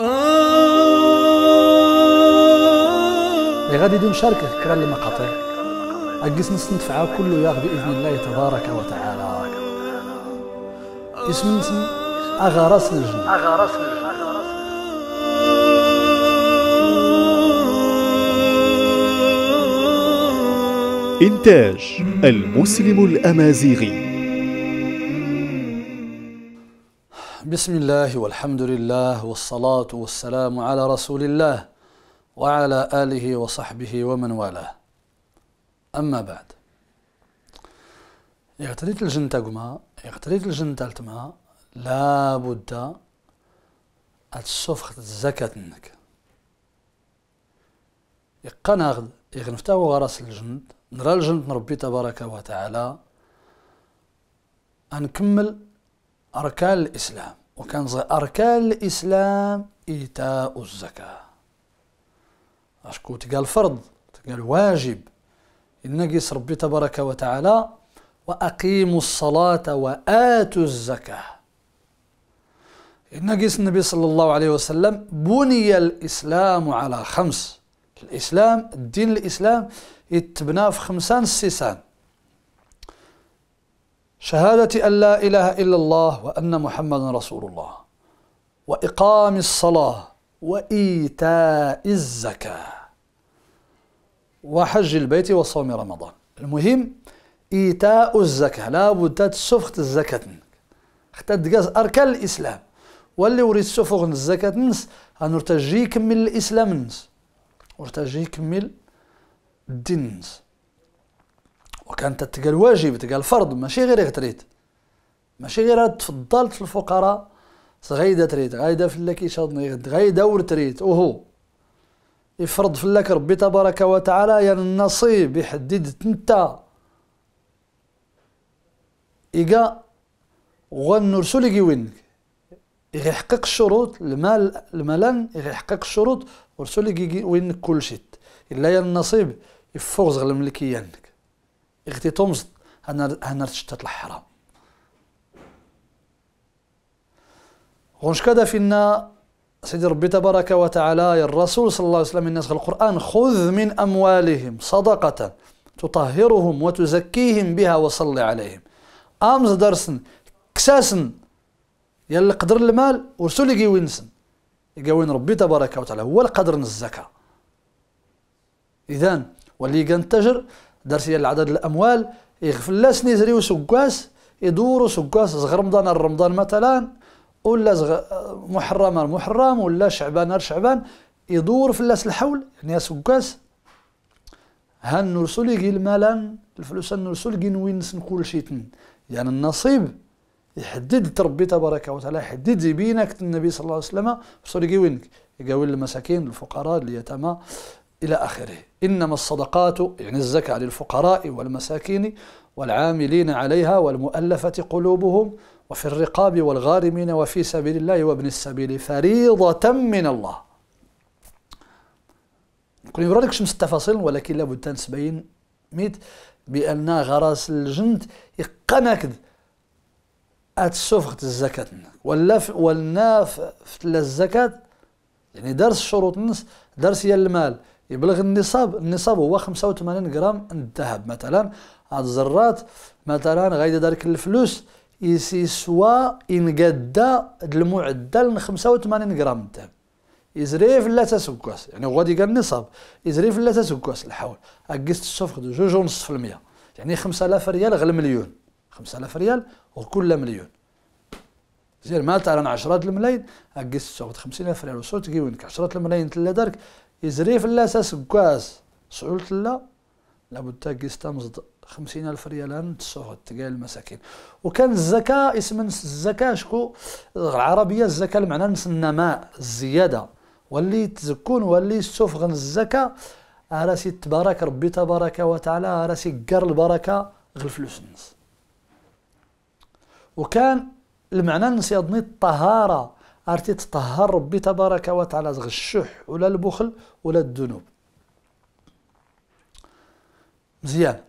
اللي آه. غادي يدير نشاركك كرا المقاطع اجلس نستنفع كله ياغ باذن الله تبارك وتعالى اسم اغا راس الجن راس الجن إنتاج المسلم الأمازيغي بسم الله والحمد لله والصلاة والسلام على رسول الله وعلى آله وصحبه ومن والاه أما بعد يغتريت الجنة قما يغتريت الجنة التما لابد السفخ الزكاة منك يقنا يغنفتاو غرس الجند نرى الجند نربي تبارك وتعالى أنكمل أركان الإسلام زي أركان الإسلام إيتاء الزكاة أشكو تقال فرض تقال واجب النقص ربي تبارك وتعالى وأقيموا الصلاة وآتوا الزكاة النقص النبي صلى الله عليه وسلم بني الإسلام على خمس الإسلام الدين الإسلام يتبنى في خمسان السيسان شهادة أن لا إله إلا الله وأن محمدا رسول الله وإقام الصلاة وإيتاء الزكاة وحج البيت وصوم رمضان المهم إيتاء الزكاة لا بد تسفخت الزكاة اختدقاز أركان الإسلام واللي وريد سفخ الزكاة نس غنرتجي يكمل الإسلام نس ارتجيك يكمل الدين نس وكان تتقى الواجب تقى الفرض ماشي غير غتريت ماشي غير تفضلت الفقراء غايدا تريت غايده فلاك شاضني غايده ورتريت اوهو يفرض فلاك ربي تبارك وتعالى يا يعني النصيب يحدد انت إيقا غنرسو لي كيوينك يحقق الشروط المال الملان يحقق الشروط ورسو لي كيوينك كلشي إلا يا النصيب يفوز غير يانك غتي تمزط هنا تشتت الحرام غنشكدا فينا سيدي ربي تبارك وتعالى الرسول صلى الله عليه وسلم الناس القرآن خذ من أموالهم صدقة تطهرهم وتزكيهم بها وصل عليهم أمز درسن كساسن يلا قدر المال ورسول يقوينسن يقوين ربي تبارك وتعالى هو القدر الزكاة إذا واللي كان تجر درسيه العدد الاموال يغفل لا سنيزري وسكاس يدوروا سكاس صغر رمضان رمضان مثلا ولا زغ... محرم ولا شعبان شعبان يدور في اللاس الحول يعني سكاس هان نرسل يجي المالا الفلوس نرسل يجي وين كل شيء يعني النصيب يحدد تربي تبارك وتعالى يحدد بينك النبي صلى الله عليه وسلم رسول يجي وينك يقاول المساكين الفقراء اليتامى إلى آخره إنما الصدقات يعني الزكاة للفقراء والمساكين والعاملين عليها والمؤلفة قلوبهم وفي الرقاب والغارمين وفي سبيل الله وابن السبيل فريضة من الله كل يورا لك شمس التفاصيل ولكن لابد نسبين ميت بأن غراس الجند يقنك أتسفخت الزكاة واللف والناف الزكاة يعني درس شروط النص درس المال يبلغ النصاب النصاب هو 85 غرام الذهب مثلا هاد الزرات مثلا غادي دارك الفلوس يسوى ينقدا المعدل 85 غرام الذهب يزريف لا تسكوس يعني غادي قال النصاب يزريف لا تسكوس الحول قست السوفق جوج ونصف في المية يعني 5000 ريال غير مليون 5000 ريال وكل مليون زير مثلا 10 الملايين اكست السوفق 50000 ريال وصوت وينك 10 الملايين تلا دارك يزري فلاس سكاس سعولت لا لابد تاكيس تمزد خمسين ألف ريال تسعود تقال المساكين وكان الزكاة اسم الزكاة شكو العربية الزكاة المعنى نس النماء الزيادة واللي تزكون واللي سوفغن الزكاة راسي تبارك ربي تبارك وتعالى راسي قر البركة غل فلوس الناس وكان المعنى نسيضني الطهارة عرفتي تطهر ربي تبارك وتعالى زغ الشح ولا البخل ولا الذنوب مزيان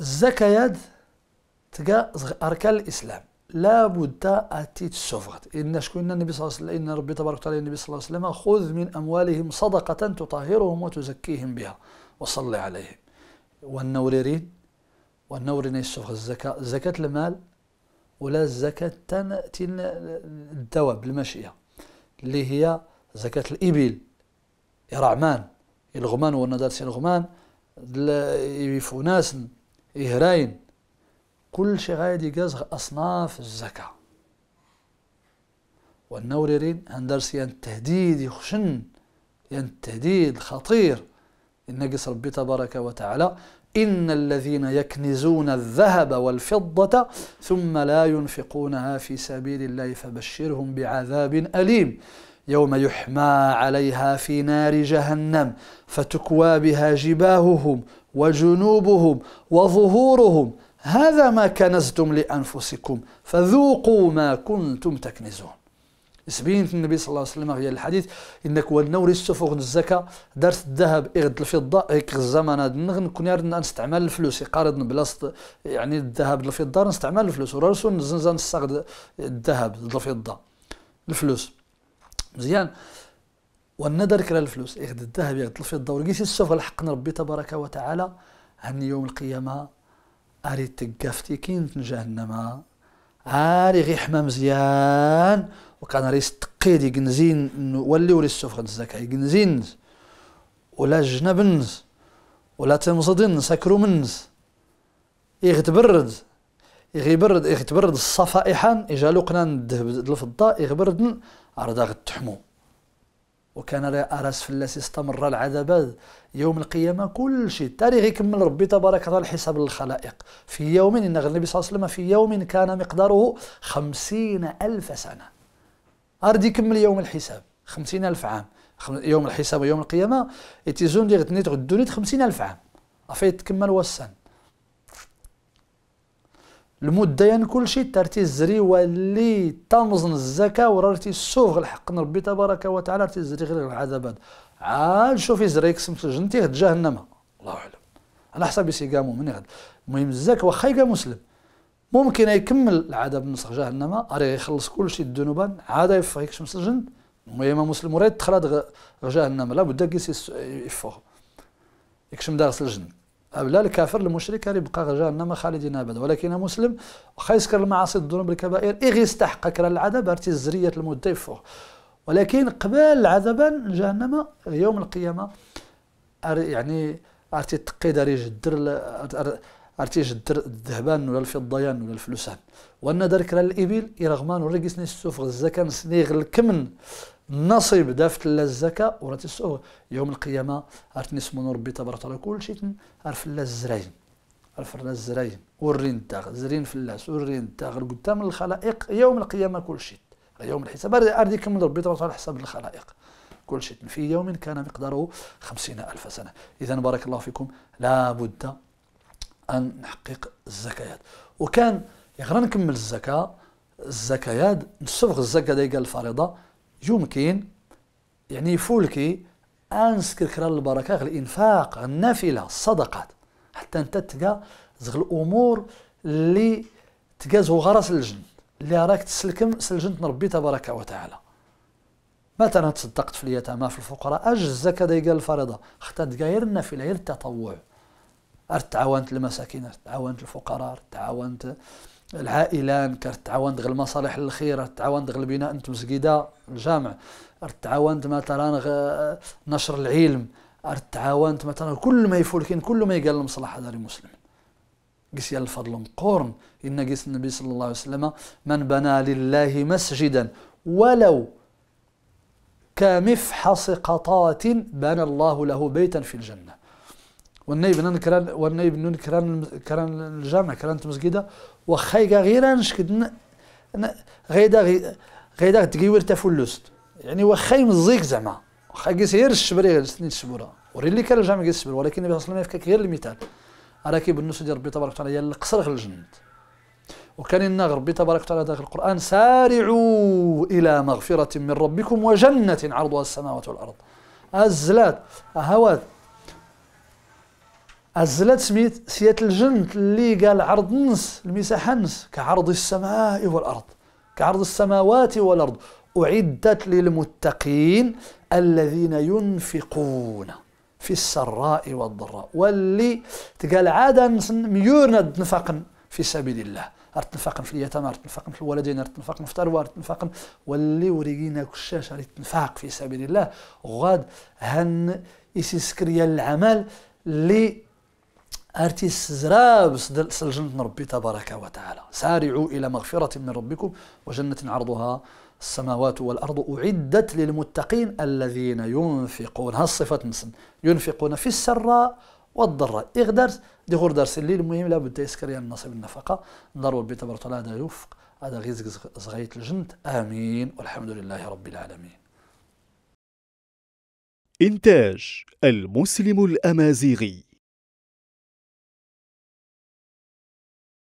الزكايات زغ اركان الاسلام لابد اتي تسوفغت ان شكون النبي صلى الله عليه وسلم ان ربي تبارك وتعالى النبي صلى الله عليه وسلم خذ من اموالهم صدقه تطهرهم وتزكيهم بها وصلي عليهم والنوريرين والنورين يسوفغ الزكاه زكاه المال ولا الزكاة الدواب الماشية اللي هي زكاة الإبل إرعمان الغمان والنظر سي الغمان يفوناس إهراين كل شيء غادي يقاز أصناف الزكاة والنوريرين هندرس ين التهديد يخشن يعني التهديد خطير إن نقص ربي تبارك وتعالى إن الذين يكنزون الذهب والفضة ثم لا ينفقونها في سبيل الله فبشرهم بعذاب أليم يوم يحمى عليها في نار جهنم فتكوى بها جباههم وجنوبهم وظهورهم هذا ما كنزتم لأنفسكم فذوقوا ما كنتم تكنزون سبينت النبي صلى الله عليه وسلم في الحديث انك ونوري السفوغ الزكا دارت الذهب اغد الفضة هيك الزمان هذا النغن كون يرد نستعمل الفلوس يقارض بلاصة يعني الذهب الفضة نستعمل الفلوس ورسول نزنزا نستغد الذهب الفضة الفلوس مزيان والنذر كرا الفلوس اغد الذهب اغد الفضه ورقيش السفر الحق ربي تبارك وتعالى هن يوم القيامه اريد تقافتي كين جهنم عاري غي حما مزيان وكان ريس تقيدي كنزين نوليو ولي سوفرنس الزكاي جنزين ولا جنبنز ولا تمصدن سكرو منز يغتبرد يغيبرد يغتبرد الصفائحا اجا قنان الذهب الفضة يغبردن عرضا غتحمو وكان أرس فلاس استمر العذاب يوم القيامة كل شيء تاريخ يكمل ربي تبارك وتعالى الحساب للخلائق في يوم إن النبي صلى الله عليه وسلم في يوم كان مقداره خمسين ألف سنة اردي يكمل يوم الحساب خمسين ألف عام يوم الحساب ويوم القيامة يتيزون دي غتنيت غدونيت نيت خمسين ألف عام أفاي تكمل وسن المدة يعني كل شيء ترتي الزري واللي تمزن الزكاة ورارتي السوف الحق نربي تبارك وتعالى رتي الزري غير العذابات عاد شوفي زريك سمت جنتي جهنم الله أعلم على حسب سيقامو من غد المهم الزكاة واخا يقام مسلم ممكن يكمل العذاب نسخ جهنم اري يخلص كل شيء الذنوب عاد يفريك شمس الجن المهم مسلم مريد تخلى جهنم لابد كيس يفوه يكشم دارس الجن لا الكافر المشرك يبقى جهنم خالدين ابدا ولكن مسلم واخا يسكر المعاصي الذنوب الكبائر اغي يستحق كرا العذاب ارتي الزريات المده يفوه ولكن قبل العذاب جهنم يوم القيامه يعني ارتي تقي داري جدر ارتيش الذهبان ولا الفضيان ولا الفلوسان وان ذلك راه الابل يرغمان ولا نسوف السوف الزكاه نسني غير الكمن النصيب دافت لا الزكاه ورا يوم القيامه ارتني سمون ربي تبارك وتعالى شيء عرف لا الزراين عرف لا الزراين ورين تاغ زرين فلاس ورين تاغ قدام الخلائق يوم القيامه كل شيء يوم الحساب ارديك من ربي تبارك وتعالى حساب الخلائق كل شيء في يوم كان مقداره خمسين ألف سنة إذا بارك الله فيكم لا بد ان نحقق الزكايات وكان غير نكمل الزكاه الزكايات نصفغ الزكاه ديال الفريضه يمكن يعني فولكي ان كرا البركه غير الانفاق النافله الصدقات حتى انت تلقى زغ الامور اللي تقازو غرس الجن اللي راك تسلكم سلجن ربي تبارك وتعالى مثلا تصدقت في اليتامى في الفقراء اج الزكاه ديال الفريضه حتى تلقى غير النافله غير التطوع تعاونت المساكين تعاونت الفقراء تعاونت العائلان تعاونت غير المصالح الخير تعاونت غير البناء انت مسجده الجامع تعاونت مثلا نشر العلم تعاونت مثلا كل ما يفولكين كل ما يقال المصلحه دار المسلم قس الفضل قرن إن قس النبي صلى الله عليه وسلم من بنى لله مسجدا ولو كمفحص قطات بنى الله له بيتا في الجنة والنايب انا كران والنايب نون كران كران الجامع كران المسجده واخا غير نشكد غيدا غيدا تقيور تفلست يعني وخاي مزيك زعما واخا غير الشبري سنين الشبوره وري اللي كان الجامع الشبر ولكن النبي صلى الله عليه وسلم غير المثال راكي بالنص ديال ربي تبارك وتعالى هي القصر غير الجنه وكان إن ربي تبارك وتعالى داخل القرآن سارعوا إلى مغفرة من ربكم وجنة عرضها السماوات والأرض الزلات هوات أزلت سميت سيات الجنة اللي قال عرض نص المساحة نص كعرض السماء والأرض كعرض السماوات والأرض أعدت للمتقين الذين ينفقون في السراء والضراء واللي تقال عادة ميورنا تنفقن في سبيل الله تنفقن في اليتامى تنفقن في الولدين الوالدين تنفقن في الثروة تنفقن واللي وريقينا كشاش تنفاق في سبيل الله غاد هن يسيسكريا العمل اللي ارتي سزراب سلجنة ربي تبارك وتعالى سارعوا إلى مغفرة من ربكم وجنة عرضها السماوات والأرض أعدت للمتقين الذين ينفقون ها الصفة نسن ينفقون في السراء والضراء إغدر دي غور دارس الليل المهم لابد يسكر يعني نصيب النفقة نضر ربي تبارك وتعالى هذا يوفق هذا غيزك زغيت الجند آمين والحمد لله رب العالمين إنتاج المسلم الأمازيغي